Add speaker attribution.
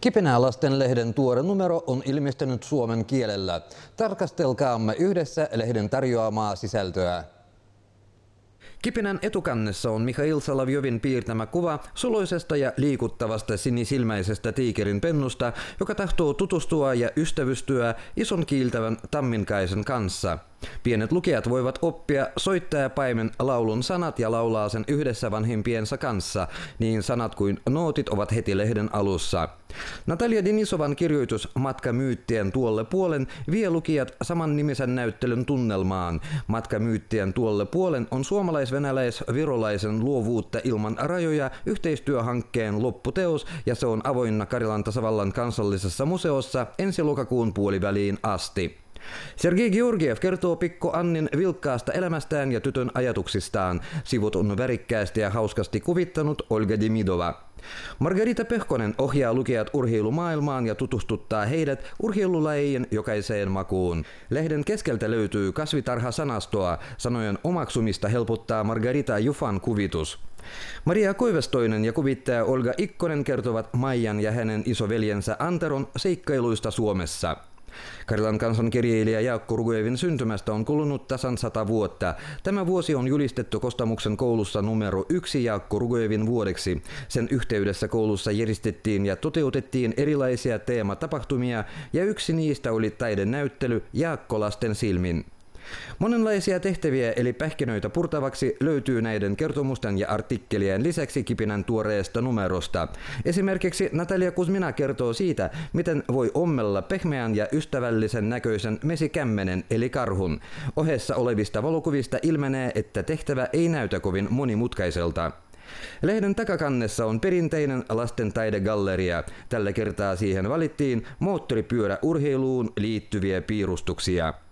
Speaker 1: Kipinää lehden tuore numero on ilmestynyt suomen kielellä. Tarkastelkaamme yhdessä lehden tarjoamaa sisältöä. Kipinän etukannessa on Mikhail Salavjovin piirtämä kuva suloisesta ja liikuttavasta sinisilmäisestä tiikerin pennusta, joka tahtoo tutustua ja ystävystyä ison kiiltävän tamminkaisen kanssa – Pienet lukijat voivat oppia soittajapaimen laulun sanat ja laulaa sen yhdessä vanhempiensa kanssa, niin sanat kuin nootit ovat heti lehden alussa. Natalia Denisovan kirjoitus Matka myyttien tuolle puolen vie lukijat saman nimisen näyttelyn tunnelmaan. Matka myyttien tuolle puolen on suomalais-venäläis-virolaisen luovuutta ilman rajoja yhteistyöhankkeen lopputeos ja se on avoinna Karjalan tasavallan kansallisessa museossa ensi lokakuun puoliväliin asti. Sergei Georgiev kertoo Pikko Annin vilkkaasta elämästään ja tytön ajatuksistaan. Sivut on värikkäästi ja hauskasti kuvittanut Olga Demidova. Margarita Pehkonen ohjaa lukijat urheilumaailmaan ja tutustuttaa heidät urheilulajien jokaiseen makuun. Lehden keskeltä löytyy kasvitarha-sanastoa. Sanojen omaksumista helpottaa Margarita Jufan kuvitus. Maria Koivestoinen ja kuvittaja Olga Ikkonen kertovat Maijan ja hänen isoveljensä Anteron seikkailuista Suomessa. Karjalan kirjailija Jaakko Ruguevin syntymästä on kulunut tasan sata vuotta. Tämä vuosi on julistettu Kostamuksen koulussa numero yksi Jaakko Ruguevin vuodeksi. Sen yhteydessä koulussa järjestettiin ja toteutettiin erilaisia teematapahtumia ja yksi niistä oli näyttely Jaakko lasten silmin. Monenlaisia tehtäviä eli pähkinöitä purtavaksi löytyy näiden kertomusten ja artikkelien lisäksi Kipinän tuoreesta numerosta. Esimerkiksi Natalia Kuzmina kertoo siitä, miten voi ommella pehmeän ja ystävällisen näköisen mesikämmenen eli karhun. Ohessa olevista valokuvista ilmenee, että tehtävä ei näytä kovin monimutkaiselta. Lehden takakannessa on perinteinen lasten taidegalleria. Tällä kertaa siihen valittiin moottoripyöräurheiluun liittyviä piirustuksia.